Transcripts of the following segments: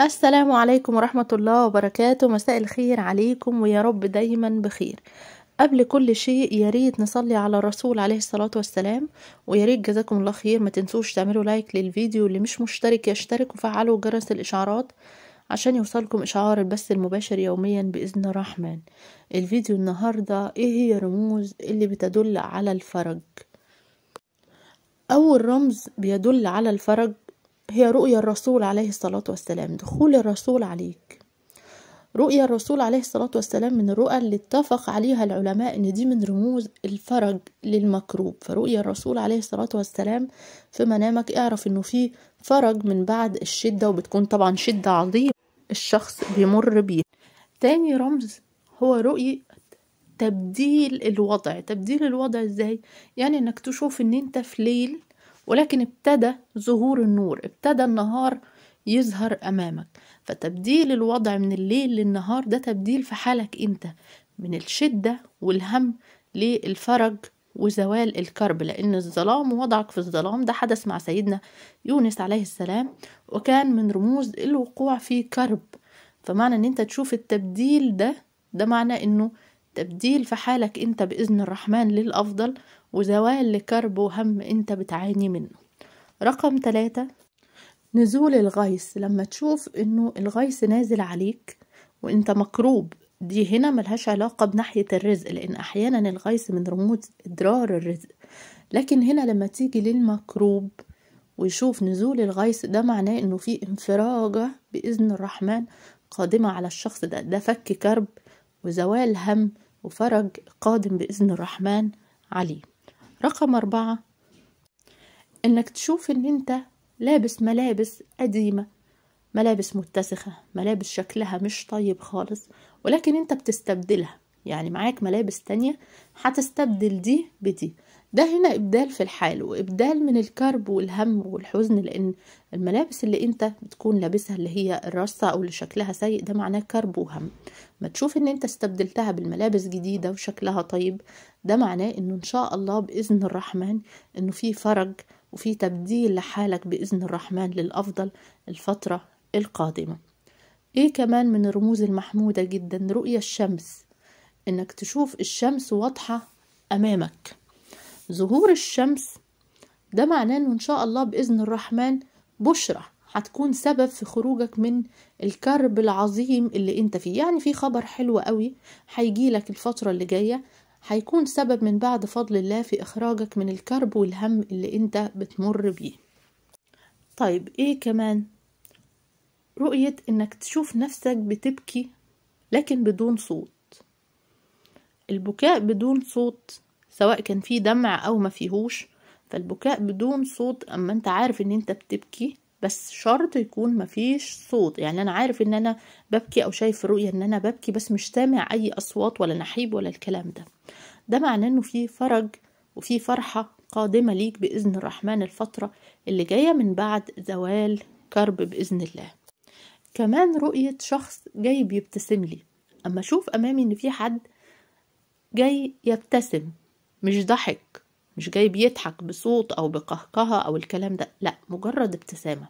السلام عليكم ورحمة الله وبركاته مساء الخير عليكم ويا رب دايما بخير قبل كل شيء ياريت نصلي على الرسول عليه الصلاة والسلام وياريت جزاكم الله خير ما تنسوش تعملوا لايك للفيديو اللي مش مشترك يشترك وفعلوا جرس الإشعارات عشان يوصلكم إشعار البث المباشر يوميا بإذن الرحمن الفيديو النهاردة إيه هي رموز اللي بتدل على الفرج أول رمز بيدل على الفرج هي رؤية الرسول عليه الصلاة والسلام دخول الرسول عليك رؤية الرسول عليه الصلاة والسلام من الرؤى اللي اتفق عليها العلماء إن دي من رموز الفرج للمكروب فرؤية الرسول عليه الصلاة والسلام في منامك اعرف إنه في فرج من بعد الشدة وبتكون طبعا شدة عظيمة الشخص بيمر بيها تاني رمز هو رؤية تبديل الوضع تبديل الوضع ازاي يعني انك تشوف ان انت في ليل ولكن ابتدى ظهور النور ابتدى النهار يظهر أمامك فتبديل الوضع من الليل للنهار ده تبديل في حالك أنت من الشدة والهم للفرج وزوال الكرب لأن الظلام ووضعك في الظلام ده حدث مع سيدنا يونس عليه السلام وكان من رموز الوقوع في كرب فمعنى ان انت تشوف التبديل ده ده معنى انه تبديل في حالك انت بإذن الرحمن للأفضل وزوال لكرب وهم انت بتعاني منه رقم ثلاثة نزول الغيث لما تشوف انه الغيث نازل عليك وانت مكروب دي هنا ملهاش علاقة بناحية الرزق لأن أحيانا الغيث من رموز إدرار الرزق لكن هنا لما تيجي للمكروب ويشوف نزول الغيث ده معناه إنه في انفراجة بإذن الرحمن قادمة على الشخص ده ده فك كرب وزوال هم وفرج قادم بإذن الرحمن عليه رقم أربعة إنك تشوف إن أنت لابس ملابس قديمة ملابس متسخة ملابس شكلها مش طيب خالص ولكن أنت بتستبدلها يعني معاك ملابس تانية هتستبدل دي بدي ده هنا إبدال في الحال وإبدال من الكرب والهم والحزن لأن الملابس اللي أنت بتكون لابسها اللي هي الرصة أو اللي شكلها سيء ده معناه كرب وهم ما تشوف إن أنت استبدلتها بالملابس جديدة وشكلها طيب ده معناه إنه إن شاء الله بإذن الرحمن إنه في فرج وفي تبديل لحالك بإذن الرحمن للأفضل الفترة القادمة إيه كمان من الرموز المحمودة جدا رؤية الشمس إنك تشوف الشمس واضحة أمامك ظهور الشمس ده معناه انه ان شاء الله باذن الرحمن بشرة هتكون سبب في خروجك من الكرب العظيم اللي انت فيه يعني في خبر حلو قوي هيجيلك الفترة اللي جاية هيكون سبب من بعد فضل الله في اخراجك من الكرب والهم اللي انت بتمر بيه طيب ايه كمان رؤية انك تشوف نفسك بتبكي لكن بدون صوت البكاء بدون صوت سواء كان فيه دمع او ما فيهوش فالبكاء بدون صوت اما انت عارف ان انت بتبكي بس شرط يكون مفيش صوت يعني انا عارف ان انا ببكي او شايف رؤية ان انا ببكي بس مش سامع اي اصوات ولا نحيب ولا الكلام ده ده معناه انه في فرج وفي فرحة قادمة ليك بإذن الرحمن الفترة اللي جاية من بعد زوال كرب بإذن الله كمان رؤية شخص جاي بيبتسم لي أما أشوف أمامي إن في حد جاي يبتسم مش ضحك مش جاي بيضحك بصوت او بقهقهه او الكلام ده لا مجرد ابتسامه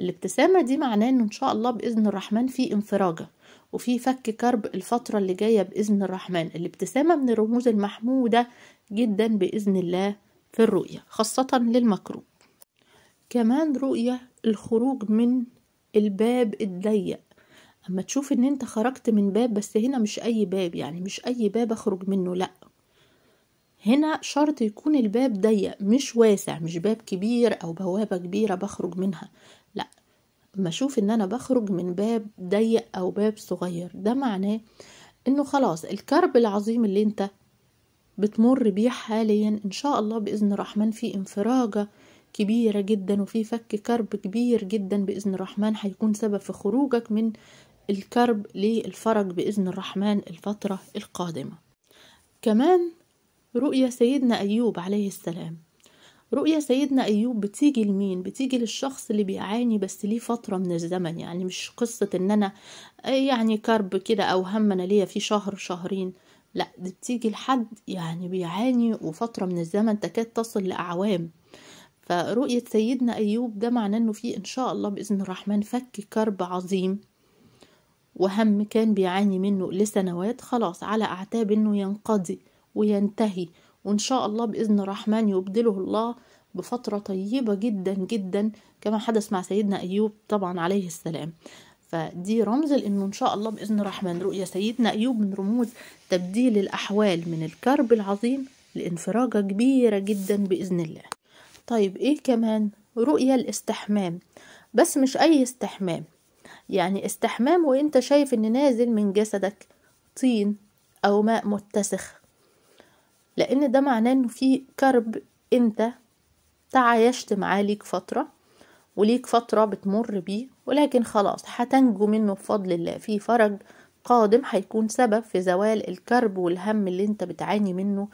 الابتسامه دي معناه ان ان شاء الله باذن الرحمن في انفراجه وفي فك كرب الفتره اللي جايه باذن الرحمن الابتسامه من الرموز المحموده جدا باذن الله في الرؤيه خاصه للمكروب كمان رؤيه الخروج من الباب الضيق اما تشوف ان انت خرجت من باب بس هنا مش اي باب يعني مش اي باب اخرج منه لا هنا شرط يكون الباب ضيق مش واسع مش باب كبير او بوابه كبيره بخرج منها لا اما اشوف ان انا بخرج من باب ضيق او باب صغير ده معناه انه خلاص الكرب العظيم اللي انت بتمر بيه حاليا ان شاء الله باذن الرحمن في انفراجه كبيره جدا وفي فك كرب كبير جدا باذن الرحمن هيكون سبب في خروجك من الكرب للفرج باذن الرحمن الفتره القادمه كمان رؤية سيدنا أيوب عليه السلام رؤية سيدنا أيوب بتيجي لمين؟ بتيجي للشخص اللي بيعاني بس ليه فترة من الزمن يعني مش قصة إن أنا آه، يعني كرب كده أو هم أنا ليا في شهر شهرين لا دي بتيجي لحد يعني بيعاني وفترة من الزمن تكاد تصل لأعوام فرؤية سيدنا أيوب ده معناه إنه في إن شاء الله بإذن الرحمن فك كرب عظيم وهم كان بيعاني منه لسنوات خلاص على أعتاب إنه ينقضي وينتهي وإن شاء الله بإذن الرحمن يبدله الله بفترة طيبة جدا جدا كما حدث مع سيدنا أيوب طبعا عليه السلام فدي رمز لأنه إن شاء الله بإذن الرحمن رؤية سيدنا أيوب من رموز تبديل الأحوال من الكرب العظيم لانفراجة كبيرة جدا بإذن الله طيب إيه كمان رؤية الاستحمام بس مش أي استحمام يعني استحمام وإنت شايف إن نازل من جسدك طين أو ماء متسخ لان ده معناه انه في كرب انت تعايشت معاه ليك فترة وليك فترة بتمر بيه ولكن خلاص هتنجو منه بفضل الله في فرج قادم هيكون سبب في زوال الكرب والهم اللي انت بتعاني منه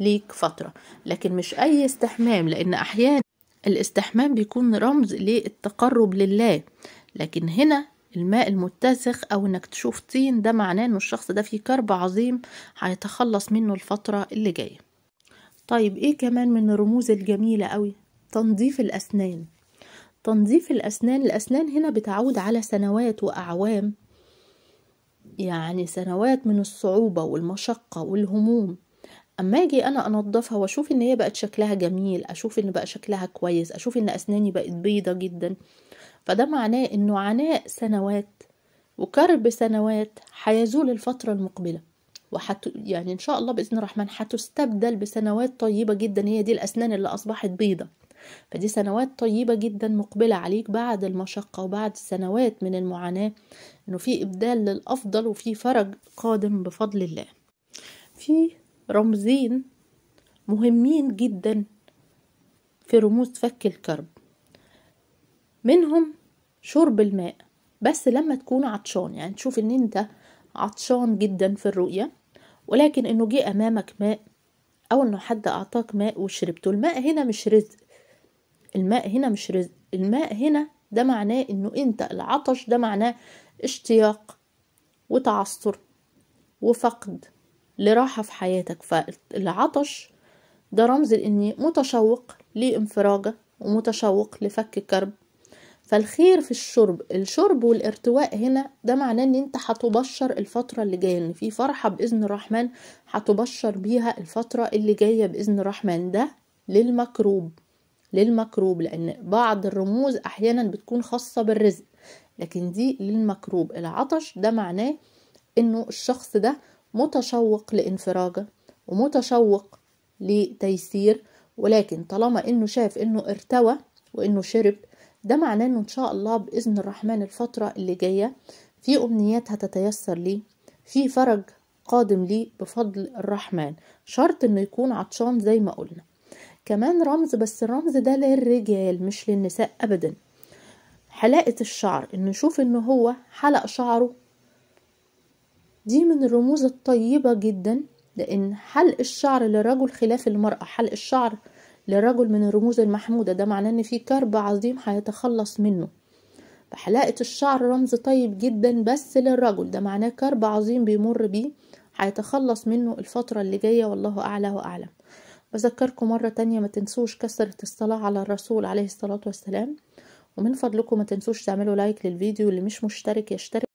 ليك فترة لكن مش أي استحمام لأن أحيانا الاستحمام بيكون رمز للتقرب لله لكن هنا الماء المتسخ او انك تشوف طين ده معناه ان الشخص ده فيه كرب عظيم هيتخلص منه الفترة اللي جاية طيب ايه كمان من الرموز الجميلة قوي تنظيف الاسنان تنظيف الاسنان الاسنان هنا بتعود على سنوات واعوام يعني سنوات من الصعوبة والمشقة والهموم اما اجي انا انضفها واشوف ان هي بقت شكلها جميل اشوف ان بقى شكلها كويس اشوف ان اسناني بقت بيضة جدا فده معناه انه عناء سنوات وكرب سنوات هيزول الفترة المقبلة وحت يعني ان شاء الله باذن الرحمن هتستبدل بسنوات طيبه جدا هي دي الاسنان اللي اصبحت بيضه فدي سنوات طيبه جدا مقبله عليك بعد المشقه وبعد سنوات من المعاناه انه في ابدال للافضل وفي فرج قادم بفضل الله في رمزين مهمين جدا في رموز فك الكرب منهم شرب الماء بس لما تكون عطشان يعني تشوف ان انت عطشان جدا في الرؤية ولكن انه جه امامك ماء او انه حد اعطاك ماء وشربته الماء هنا مش رزق الماء هنا مش رزق الماء هنا ده معناه انه انت العطش ده معناه اشتياق وتعثر وفقد لراحة في حياتك فالعطش ده رمز لاني متشوق لانفراجة ومتشوق لفك الكرب فالخير في الشرب الشرب والارتواء هنا ده معناه ان انت هتبشر الفتره اللي جايه ان في فرحه باذن الرحمن هتبشر بيها الفتره اللي جايه باذن الرحمن ده للمكروب للمكروب لان بعض الرموز احيانا بتكون خاصه بالرزق لكن دي للمكروب العطش ده معناه انه الشخص ده متشوق لانفراجه ومتشوق لتيسير ولكن طالما انه شاف انه ارتوى وانه شرب ده معناه انه ان شاء الله باذن الرحمن الفتره اللي جايه في امنيات هتتيسر ليه في فرج قادم ليه بفضل الرحمن شرط انه يكون عطشان زي ما قلنا كمان رمز بس الرمز ده للرجال مش للنساء ابدا حلاقه الشعر ان نشوف ان هو حلق شعره دي من الرموز الطيبه جدا لان حلق الشعر للرجل خلاف المراه حلق الشعر للرجل من الرموز المحمودة ده معناه ان في كرب عظيم هيتخلص منه فحلاقة الشعر رمز طيب جدا بس للرجل ده معناه كرب عظيم بيمر بيه هيتخلص منه الفترة اللي جاية والله أعلى وأعلم بذكركم مرة تانية ما تنسوش كسرة الصلاة على الرسول عليه الصلاة والسلام ومن فضلكم ما تنسوش تعملوا لايك للفيديو اللي مش مشترك يشترك